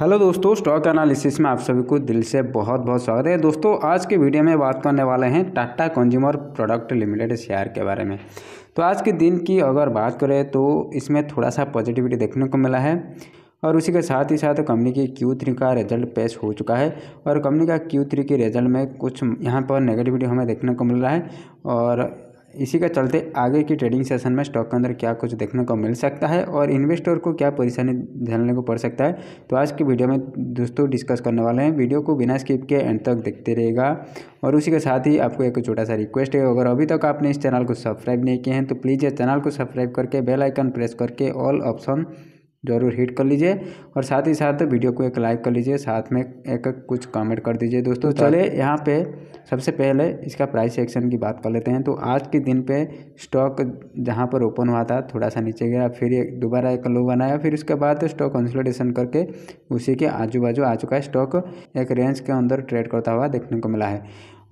Hello दोस्तों stock analysis में आप सभी को दिल से बहुत बहुत स्वागत है दोस्तों आज के वीडियो में बात करने वाले हैं Tata consumer product limited share के बारे में तो आज के दिन की अगर बात करें तो इसमें थोड़ा सा पॉजिटिविटी देखने को मिला है और उसी के साथ ही साथ कंपनी की क्यू थ्री का रिजल्ट पेश हो चुका है और कंपनी का क्यू थ्री के रिजल्ट में कुछ यहाँ पर नेगेटिविटी हमें देखने को मिल रहा है और इसी के चलते आगे की ट्रेडिंग सेशन में स्टॉक के अंदर क्या कुछ देखने को मिल सकता है और इन्वेस्टर को क्या परेशानी झेलने को पड़ सकता है तो आज की वीडियो में दोस्तों डिस्कस करने वाले हैं वीडियो को बिना स्किप के एंड तक देखते रहेगा और उसी के साथ ही आपको एक छोटा सा रिक्वेस्ट है अगर अभी तक आपने इस चैनल को सब्सक्राइब नहीं किए हैं तो प्लीज़ इस चैनल को सब्सक्राइब करके बेलाइकन प्रेस करके ऑल ऑप्शन ज़रूर हिट कर लीजिए और साथ ही साथ वीडियो को एक लाइक कर लीजिए साथ में एक कुछ कमेंट कर दीजिए दोस्तों चले यहाँ पे सबसे पहले इसका प्राइस एक्शन की बात कर लेते हैं तो आज के दिन पे स्टॉक जहाँ पर ओपन हुआ था थोड़ा सा नीचे गया फिर एक दोबारा एक लो बनाया फिर उसके बाद स्टॉक कंसल्टेशन करके उसी के आजू बाजू आ चुका है स्टॉक एक रेंज के अंदर ट्रेड करता हुआ देखने को मिला है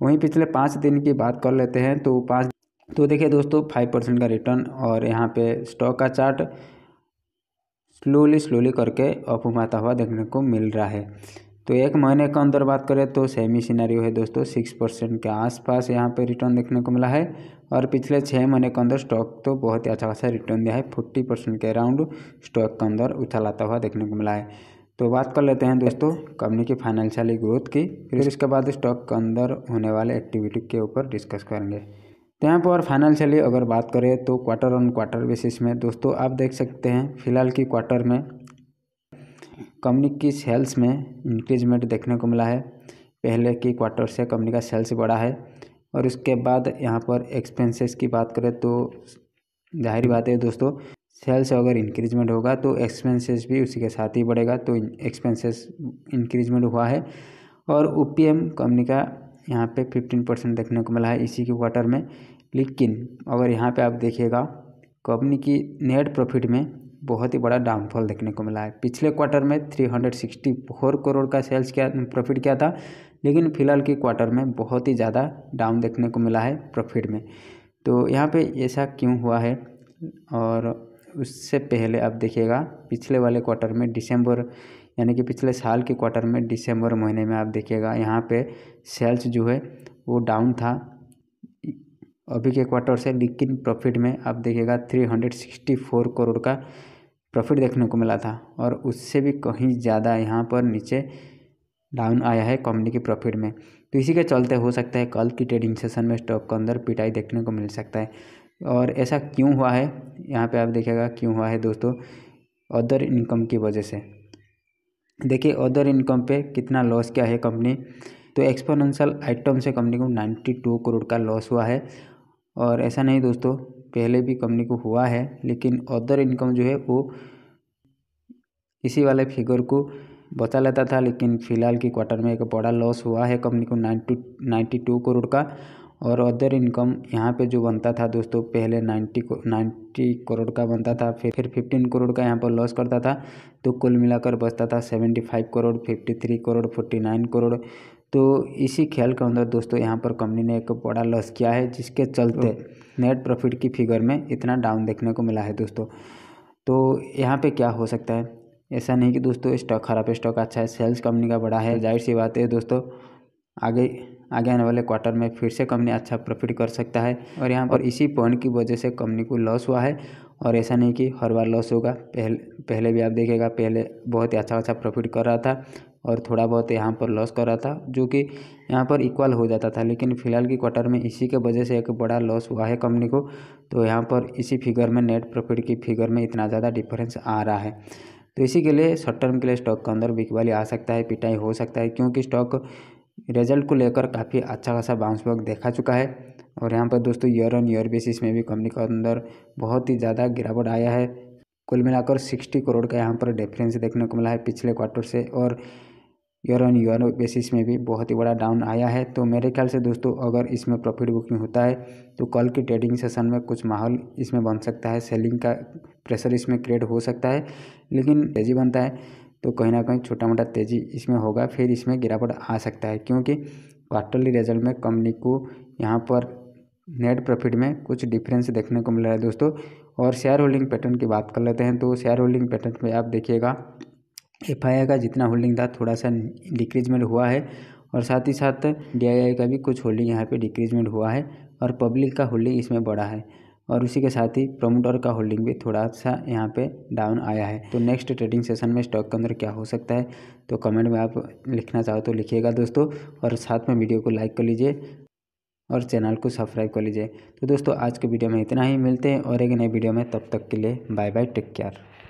वहीं पिछले पाँच दिन की बात कर लेते हैं तो पाँच तो देखिए दोस्तों फाइव परसेंट का रिटर्न और यहाँ पे स्टॉक का चार्ट स्लोली स्लोली करके अप घुमाता हुआ देखने को मिल रहा है तो एक महीने के अंदर बात करें तो सेमी सिनारियो है दोस्तों सिक्स परसेंट के आसपास यहाँ पे रिटर्न देखने को मिला है और पिछले छः महीने के अंदर स्टॉक तो बहुत ही अच्छा खासा रिटर्न दिया है फोर्टी परसेंट के अराउंड स्टॉक के अंदर आता हुआ देखने को मिला है तो बात कर लेते हैं दोस्तों कंपनी की फाइनेंशियली ग्रोथ की फिर इसके बाद स्टॉक के अंदर होने वाले एक्टिविटी के ऊपर डिस्कस करेंगे तो यहाँ पर फाइनल चलिए अगर बात करें तो क्वार्टर ऑन क्वार्टर बेसिस में दोस्तों आप देख सकते हैं फिलहाल की क्वार्टर में कंपनी की सेल्स में इंक्रीजमेंट देखने को मिला है पहले की क्वार्टर से कंपनी का सेल्स बढ़ा है और उसके बाद यहाँ पर एक्सपेंसेस की बात करें तो जाहिर बात है दोस्तों सेल्स अगर इंक्रीजमेंट होगा तो एक्सपेंसेस भी उसी के साथ ही बढ़ेगा तो एक्सपेंसेस इंक्रीजमेंट हुआ है और ओ कंपनी का यहाँ पे फिफ्टीन परसेंट देखने को मिला है इसी के क्वार्टर में लेकिन अगर यहाँ पे आप देखिएगा कंपनी की नेट प्रॉफिट में बहुत ही बड़ा डाउनफॉल देखने को मिला है पिछले क्वार्टर में three hundred sixty four crore का सेल्स क्या प्रॉफिट क्या था लेकिन फिलहाल के क्वार्टर में बहुत ही ज़्यादा डाउन देखने को मिला है प्रॉफिट में तो यहाँ पर ऐसा क्यों हुआ है और उससे पहले आप देखिएगा पिछले वाले क्वार्टर में दिसंबर यानी कि पिछले साल के क्वार्टर में दिसंबर महीने में आप देखिएगा यहाँ पे सेल्स जो है वो डाउन था अभी के क्वार्टर से लेकिन प्रॉफिट में आप देखिएगा 364 करोड़ का प्रॉफिट देखने को मिला था और उससे भी कहीं ज़्यादा यहाँ पर नीचे डाउन आया है कंपनी के प्रॉफिट में तो इसी के चलते हो सकता है कल की ट्रेडिंग सेशन में स्टॉक के अंदर पिटाई देखने को मिल सकता है और ऐसा क्यों हुआ है यहाँ पे आप देखिएगा क्यों हुआ है दोस्तों अदर इनकम की वजह से देखिए अदर इनकम पे कितना लॉस क्या है कंपनी तो एक्सपोनेंशियल आइटम से कंपनी को 92 करोड़ का लॉस हुआ है और ऐसा नहीं दोस्तों पहले भी कंपनी को हुआ है लेकिन अदर इनकम जो है वो इसी वाले फिगर को बचा लेता था लेकिन फिलहाल की क्वार्टर में एक बड़ा लॉस हुआ है कंपनी को नाइन्टी नाइन्टी टू करोड़ का और अदर इनकम यहाँ पे जो बनता था दोस्तों पहले नाइन्टी को नाइन्टी करोड़ का बनता था फिर फिर फिफ्टीन करोड़ का यहाँ पर लॉस करता था तो कुल मिलाकर बचता था seventy five crore fifty three crore forty nine crore तो इसी ख्याल के अंदर दोस्तों यहाँ पर कंपनी ने एक बड़ा लॉस किया है जिसके चलते नेट हम्म। प्रॉफिट की फिगर में इतना डाउन देखने को मिला है दोस्तों तो यहाँ पर क्या हो सकता है ऐसा नहीं कि दोस्तों स्टॉक खराब स्टॉक अच्छा है सेल्स कंपनी का बड़ा है हम्म। जाहिर सी बात है दोस्तों आगे आगे आने वाले क्वार्टर में फिर से कंपनी अच्छा प्रॉफिट कर सकता है और यहाँ पर इसी पॉइंट की वजह से कंपनी को लॉस हुआ है और ऐसा नहीं कि हर बार लॉस होगा पहले पहले भी आप देखेगा पहले बहुत ही अच्छा अच्छा प्रॉफिट कर रहा था और थोड़ा बहुत यहाँ पर लॉस कर रहा था जो कि यहाँ पर इक्वल हो जाता था लेकिन फिलहाल की क्वार्टर में इसी के वजह से एक बड़ा लॉस हुआ है कंपनी को तो यहाँ पर इसी फिगर में नेट प्रॉफिट की फिगर में इतना ज़्यादा डिफरेंस आ रहा है तो इसी के लिए शॉर्ट टर्म के लिए स्टॉक के अंदर बिकवाली आ सकता है पिटाई हो सकता है क्योंकि स्टॉक रिजल्ट को लेकर काफ़ी अच्छा खासा बाउंस बैक देखा चुका है और यहाँ पर दोस्तों ईयर ऑन ईयर बेसिस में भी कंपनी के अंदर बहुत ही ज़्यादा गिरावट आया है कुल मिलाकर सिक्सटी करोड़ का यहाँ पर डिफरेंस देखने को मिला है पिछले क्वार्टर से और ईयर ऑन ईयर बेसिस में भी बहुत ही बड़ा डाउन आया है तो मेरे ख्याल से दोस्तों अगर इसमें प्रॉफिट बुकिंग होता है तो कल की ट्रेडिंग सेशन में कुछ माहौल इसमें बन सकता है सेलिंग का प्रेशर इसमें क्रिएट हो सकता है लेकिन तेजी बनता है तो कहीं ना कहीं छोटा मोटा तेज़ी इसमें होगा फिर इसमें गिरावट आ सकता है क्योंकि क्वार्टरली रिजल्ट में कंपनी को यहाँ पर नेट प्रॉफिट में कुछ डिफरेंस देखने को मिल रहा है दोस्तों और शेयर होल्डिंग पैटर्न की बात कर लेते हैं तो शेयर होल्डिंग पैटर्न में आप देखिएगा एफ का जितना होल्डिंग था थोड़ा सा डिक्रीजमेंट हुआ है और साथ ही साथ डी का भी कुछ होल्डिंग यहाँ पे डिक्रीजमेंट हुआ है और पब्लिक का होल्डिंग इसमें बढ़ा है और उसी के साथ ही प्रोमोटर का होल्डिंग भी थोड़ा सा यहाँ पे डाउन आया है तो नेक्स्ट ट्रेडिंग सेशन में स्टॉक के अंदर क्या हो सकता है तो कमेंट में आप लिखना चाहो तो लिखिएगा दोस्तों और साथ में वीडियो को लाइक कर लीजिए और चैनल को सब्सक्राइब कर लीजिए तो दोस्तों आज के वीडियो में इतना ही मिलते हैं और एक नए वीडियो में तब तक के लिए बाय बाय टेक केयर